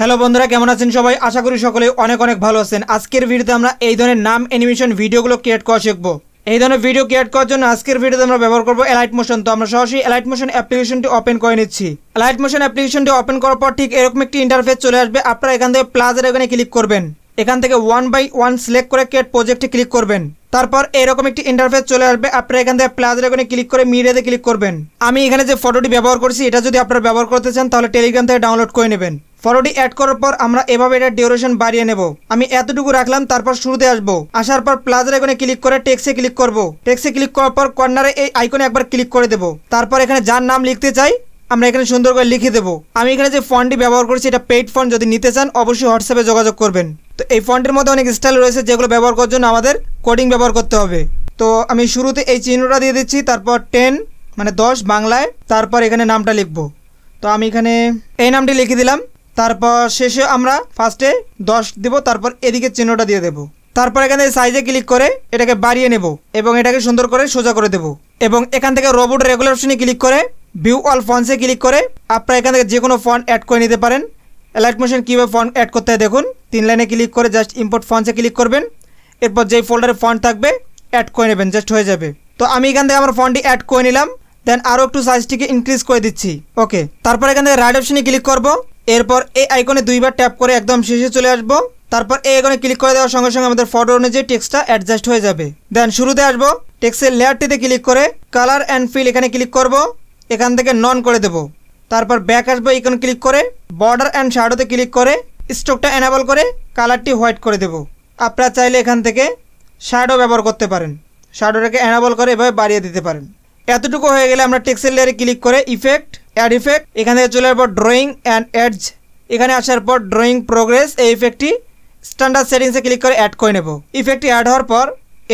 Hello বন্ধুরা কেমন আছেন সবাই আশা করি সকলে অনেক অনেক ভালো আছেন আজকের ভিডিওতে আমরা এই ধরনের নাম অ্যানিমেশন ভিডিওগুলো ক্রিয়েট করা শিখবো এই ধরনের ভিডিও ক্রিয়েট করার জন্য আজকের ভিডিওতে আমরা ব্যবহার করবো এলাইট মোশন তো আমরা সরাসরি এলাইট মোশন অ্যাপ্লিকেশনটি ওপেন করে নিচ্ছি এলাইট মোশন অ্যাপ্লিকেশনটি ওপেন করার পর ঠিক এরকম একটি ইন্টারফেস চলে আসবে আপনারা এখান থেকে প্লাজের এখানে ক্লিক করবেন এখান থেকে ওয়ান বাই ওয়ান সিলেক্ট করে ক্রিয়েট প্রজেক্টে ক্লিক করবেন তারপর এরকম একটি ইন্টারফেস চলে আসবে আপনারা এখান থেকে প্লাস এখানে ক্লিক করে মিডিয়াতে ক্লিক করবেন আমি এখানে যে ফটোটি ব্যবহার করছি এটা যদি আপনারা ব্যবহার করতে চান তাহলে টেলিগ্রাম থেকে ডাউনলোড করে নেবেন ফটোটি অ্যাড করার পর আমরা এভাবে এটা ডিউরেশন বাড়িয়ে নেব আমি এতটুকু রাখলাম তারপর শুরুতে আসব আসার পর প্লাজার আইকনে ক্লিক করে টেক্সে ক্লিক করব টেক্সে ক্লিক করার পর কর্নারে এই আইকনে একবার ক্লিক করে দেব তারপর এখানে যার নাম লিখতে চাই আমরা এখানে সুন্দর করে লিখে দেবো আমি এখানে যে ফন্টটি ব্যবহার করছি এটা পেইড ফন্ট যদি নিতে চান অবশ্যই হোয়াটসঅ্যাপে যোগাযোগ করবেন তো এই ফন্টের মধ্যে অনেক স্টাইল রয়েছে যেগুলো ব্যবহার করার জন্য আমাদের কোডিং ব্যবহার করতে হবে তো আমি শুরুতে এই চিহ্নটা দিয়ে দিচ্ছি তারপর টেন মানে দশ বাংলায় তারপর এখানে নামটা লিখব তো আমি এখানে এই নামটি লিখে দিলাম তারপর শেষে আমরা ফার্স্টে দশ দেব তারপর এদিকে চিহ্নটা দিয়ে দেবো তারপর এখানে সাইজে ক্লিক করে এটাকে বাড়িয়ে নেব এবং এটাকে সুন্দর করে সোজা করে দেব এবং এখান থেকে রোবট রেগুলেশনে ক্লিক করে ভিউ অল ফন্টসে ক্লিক করে আপনারা এখান থেকে যে কোনো ফন্ট অ্যাড করে নিতে পারেন এলাইট মোশন কীভাবে ফন্ট অ্যাড করতে হয় দেখুন তিন লাইনে ক্লিক করে জাস্ট ইম্পোর্ট ফন্টসে ক্লিক করবেন এরপর যেই ফোল্ডারে ফন্ট থাকবে অ্যাড করে নেবেন জাস্ট হয়ে যাবে তো আমি এখান থেকে আমার ফন্টটি অ্যাড করে নিলাম দেন আরও একটু সাইজটিকে ইনক্রিজ করে দিচ্ছি ওকে তারপর এখান থেকে রাইট অপশনে ক্লিক করবো এরপর এই আইকনে দুইবার ট্যাপ করে একদম শেষে চলে আসব তারপর এই আইকনে ক্লিক করে দেওয়ার সঙ্গে সঙ্গে আমাদের ফটো অনুযায়ী টেক্সটটা অ্যাডজাস্ট হয়ে যাবে দেন শুরুতে আসবো টেক্সের লেয়ারটিতে ক্লিক করে কালার অ্যান্ড ফিল এখানে ক্লিক করব এখান থেকে নন করে দেব তারপর ব্যাক আসবো এইখানে ক্লিক করে বর্ডার অ্যান্ড শ্যাডোতে ক্লিক করে স্ট্রোকটা অ্যানাবল করে কালারটি হোয়াইট করে দেব আপনারা চাইলে এখান থেকে শার্টও ব্যবহার করতে পারেন শ্যাডোটাকে অ্যানাবল করে এভাবে বাড়িয়ে দিতে পারেন এতটুকু হয়ে গেলে আমরা টেক্সেল লেয়ারে ক্লিক করে ইফেক্ট অ্যাড ইফেক্ট এখান থেকে চলে আসবো ড্রয়িং অ্যান্ড অ্যাডজ এখানে আসার পর ড্রয়িং প্রোগ্রেস এই ইফেক্টটি স্ট্যান্ডার্ড সেটিংসে ক্লিক করে অ্যাড করে নেব ইফেক্টটি অ্যাড হওয়ার পর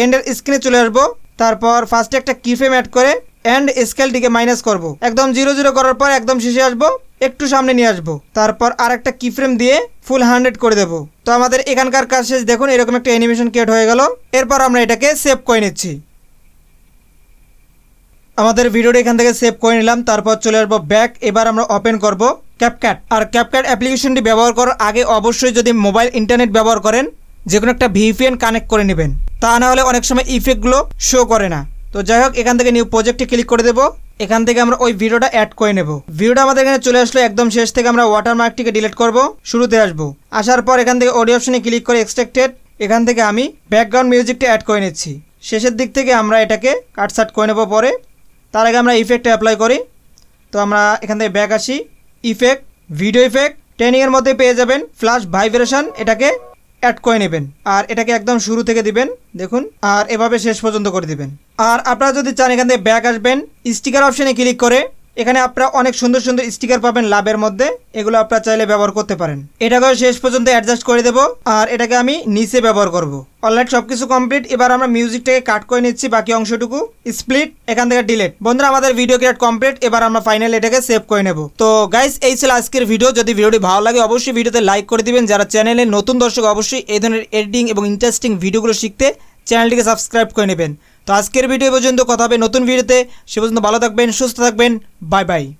এন্ডের স্ক্রিনে চলে আসবো তারপর ফার্স্টে একটা কি ফ্রেম অ্যাড করে অ্যান্ড স্কেলটিকে মাইনাস করব। একদম জিরো জিরো করার পর একদম শেষে আসবো একটু সামনে নিয়ে আসবো তারপর আর একটা কি ফ্রেম দিয়ে ফুল হান্ড্রেড করে দেবো তো আমাদের এখানকার কাজ শেষ দেখুন এরকম একটা অ্যানিমেশন ক্রিয়েট হয়ে গেল এরপর আমরা এটাকে সেভ করে নিচ্ছি আমাদের ভিডিওটা এখান থেকে সেভ করে নিলাম তারপর চলে আসবো ব্যাক এবার আমরা ওপেন করব ক্যাপক্যাট আর ক্যাপক্যাট অ্যাপ্লিকেশনটি ব্যবহার করার আগে অবশ্যই যদি মোবাইল ইন্টারনেট ব্যবহার করেন যে কোনো একটা ভিপিএন কানেক্ট করে নেবেন তা না হলে অনেক সময় ইফেক্টগুলো শো করে না তো যাই হোক এখান থেকে নিউ প্রজেক্টে ক্লিক করে দেবো এখান থেকে আমরা ওই ভিডিওটা অ্যাড করে নেব ভিডিওটা আমাদের এখানে চলে আসলো একদম শেষ থেকে আমরা ওয়াটারমার্কটিকে ডিলিট করব শুরুতে আসবো আসার পর এখান থেকে অডিও অপশনে ক্লিক করে এক্সট্রাক্টেড এখান থেকে আমি ব্যাকগ্রাউন্ড মিউজিকটা অ্যাড করে নিচ্ছি শেষের দিক থেকে আমরা এটাকে কাটসাট করে নেবো পরে তার আগে আমরা ইফেক্টটা অ্যাপ্লাই করি তো আমরা এখান থেকে ব্যাক আসি ইফেক্ট ভিডিও ইফেক্ট ট্রেনিংয়ের মধ্যে পেয়ে যাবেন ফ্ল্যাশ ভাইব্রেশন এটাকে অ্যাড করে নেবেন আর এটাকে একদম শুরু থেকে দিবেন দেখুন আর এভাবে শেষ পর্যন্ত করে দিবেন আর আপনারা যদি চান এখান থেকে ব্যাক আসবেন স্টিকার অপশানে ক্লিক করে এখানে আপনারা অনেক সুন্দর সুন্দর স্টিকার পাবেন লাভের মধ্যে এগুলো আপনারা চাইলে ব্যবহার করতে পারেন এটাকে শেষ পর্যন্ত অ্যাডজাস্ট করে দেব আর এটাকে আমি নিচে ব্যবহার করব। অনলাইন সব কিছু কমপ্লিট এবার আমরা মিউজিকটাকে কাট করে নিচ্ছি বাকি অংশটুকু স্প্লিট এখান থেকে ডিলেট বন্ধুরা আমাদের ভিডিও ক্রিয়েট কমপ্লিট এবার আমরা ফাইনালি এটাকে সেভ করে নেব তো গাইস এই ছিল আজকের ভিডিও যদি ভিডিওটি ভালো লাগে অবশ্যই ভিডিওতে লাইক করে দিবেন যারা চ্যানেলে নতুন দর্শক অবশ্যই এই ধরনের এডিটিং এবং ইন্টারেস্টিং ভিডিওগুলো শিখতে চ্যানেলটিকে সাবস্ক্রাইব করে নেবেন তো আজকের ভিডিও পর্যন্ত কথা হবে নতুন ভিডিওতে সে পর্যন্ত ভালো থাকবেন সুস্থ থাকবেন বাই বাই